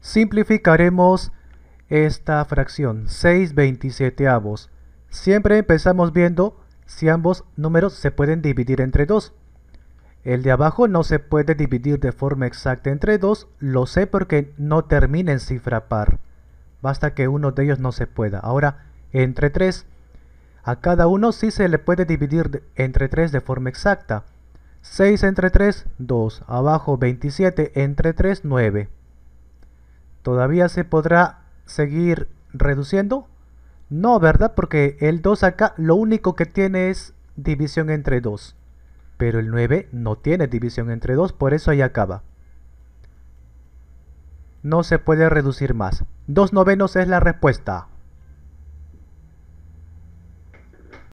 Simplificaremos esta fracción, 6 27 avos. Siempre empezamos viendo si ambos números se pueden dividir entre 2. El de abajo no se puede dividir de forma exacta entre 2, lo sé porque no termina en cifra par. Basta que uno de ellos no se pueda. Ahora, entre 3. A cada uno sí se le puede dividir entre 3 de forma exacta. 6 entre 3, 2. Abajo 27 entre 3, 9. ¿Todavía se podrá seguir reduciendo? No, ¿verdad? Porque el 2 acá lo único que tiene es división entre 2. Pero el 9 no tiene división entre 2, por eso ahí acaba. No se puede reducir más. 2 novenos es la respuesta.